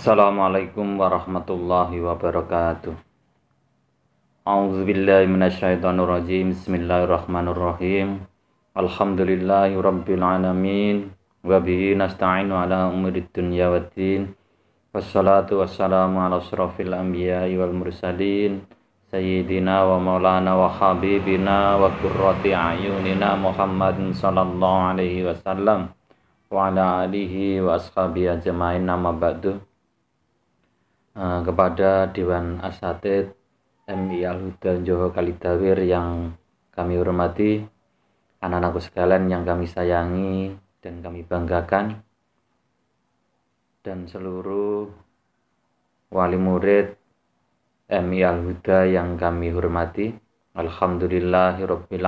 Assalamualaikum warahmatullahi wabarakatuh. A'udzubillahi minasyaitonirrajim. Bismillahirrahmanirrahim. Alhamdulillahi rabbil alamin. Wa bihi nasta'inu ala umurid dunya waddin. Wassalatu wassalamu ala asyrafil anbiya'i wal mursalin. Sayyidina wa maulana wa habibina wa qurrati ayunina Muhammadin sallallahu alaihi wasallam wa ala alihi wa ashabi ajmain amma ba'du. Eh, kepada Dewan Asatid MI Al Huda Joho Kalidawir yang kami hormati, anak-anakku sekalian yang kami sayangi dan kami banggakan, dan seluruh wali murid MI Al Huda yang kami hormati. Alhamdulillahirabbil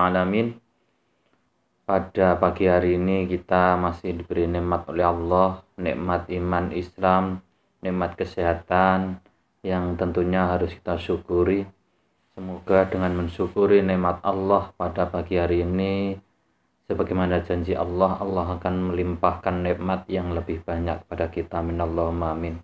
Pada pagi hari ini kita masih diberi nikmat oleh Allah, nikmat iman Islam, nikmat kesehatan yang tentunya harus kita syukuri. Semoga dengan mensyukuri nikmat Allah pada pagi hari ini, sebagaimana janji Allah, Allah akan melimpahkan nikmat yang lebih banyak kepada kita. Minallahumma amin.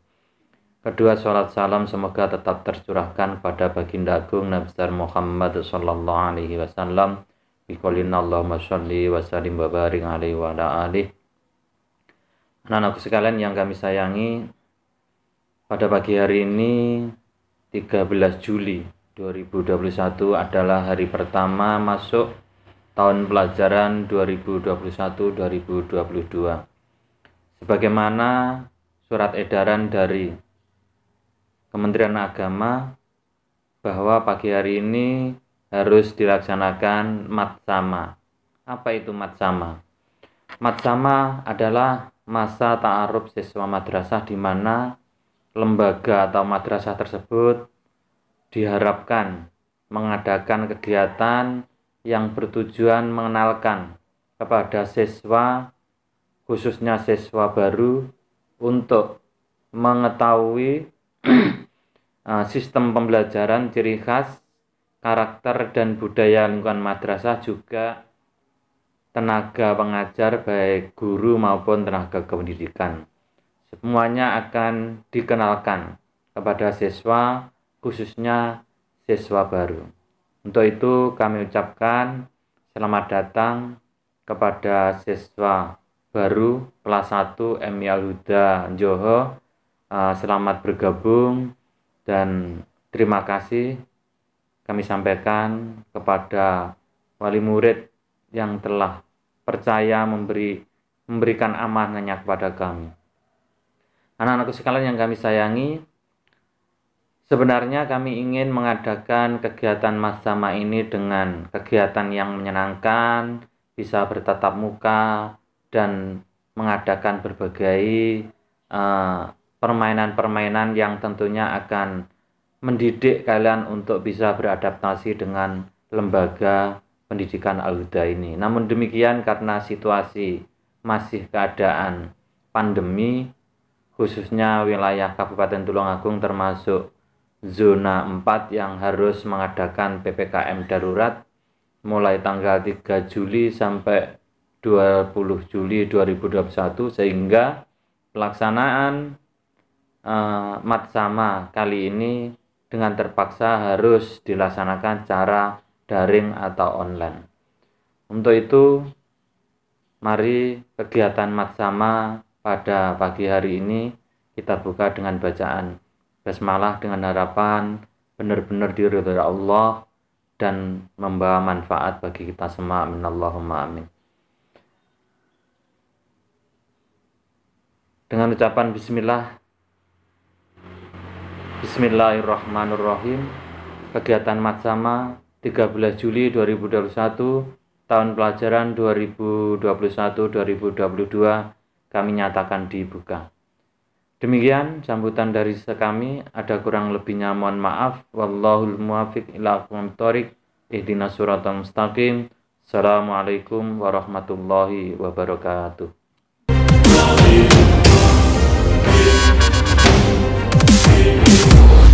Kedua, sholat salam semoga tetap tercurahkan pada baginda agung Nabi besar Muhammad Sallallahu Alaihi Wasallam. Bikolina Allahumma sholli wa sallim wa barik alaihi wa ala alih. Anak-anakku sekalian yang kami sayangi, pada pagi hari ini 13 Juli 2021 adalah hari pertama masuk tahun pelajaran 2021-2022. Sebagaimana surat edaran dari Kementerian Agama bahwa pagi hari ini harus dilaksanakan mat sama. Apa itu mat sama? Mat sama adalah masa ta'aruf siswa madrasah di mana lembaga atau madrasah tersebut diharapkan mengadakan kegiatan yang bertujuan mengenalkan kepada siswa, khususnya siswa baru, untuk mengetahui eh, sistem pembelajaran ciri khas, karakter, dan budaya lingkungan madrasah, juga tenaga pengajar, baik guru maupun tenaga kependidikan semuanya akan dikenalkan kepada siswa, khususnya siswa baru. Untuk itu, kami ucapkan selamat datang kepada siswa baru kelas 1 Emil Huda Joho. Eh, selamat bergabung dan terima kasih kami sampaikan kepada wali murid yang telah percaya memberi memberikan amanahnya kepada kami. Anak-anakku sekalian yang kami sayangi, sebenarnya kami ingin mengadakan kegiatan Sama ini dengan kegiatan yang menyenangkan, bisa bertatap muka, dan mengadakan berbagai eh, permainan-permainan uh, yang tentunya akan mendidik kalian untuk bisa beradaptasi dengan lembaga pendidikan al ini. Namun demikian karena situasi masih keadaan pandemi, khususnya wilayah Kabupaten Tulungagung termasuk zona 4 yang harus mengadakan PPKM darurat mulai tanggal 3 Juli sampai 20 Juli 2021 sehingga pelaksanaan mat eh, matsama kali ini dengan terpaksa harus dilaksanakan cara daring atau online. Untuk itu, mari kegiatan matsama pada pagi hari ini kita buka dengan bacaan basmalah dengan harapan benar-benar diridhoi Allah dan membawa manfaat bagi kita semua. Amin Allahumma amin. Dengan ucapan bismillah Bismillahirrahmanirrahim. Kegiatan Matsama 13 Juli 2021 tahun pelajaran 2021-2022 kami nyatakan dibuka. Demikian sambutan dari kami, ada kurang lebihnya mohon maaf. Wallahul muwafiq ila thoriq ihdina suratul mustaqim. Assalamualaikum warahmatullahi wabarakatuh.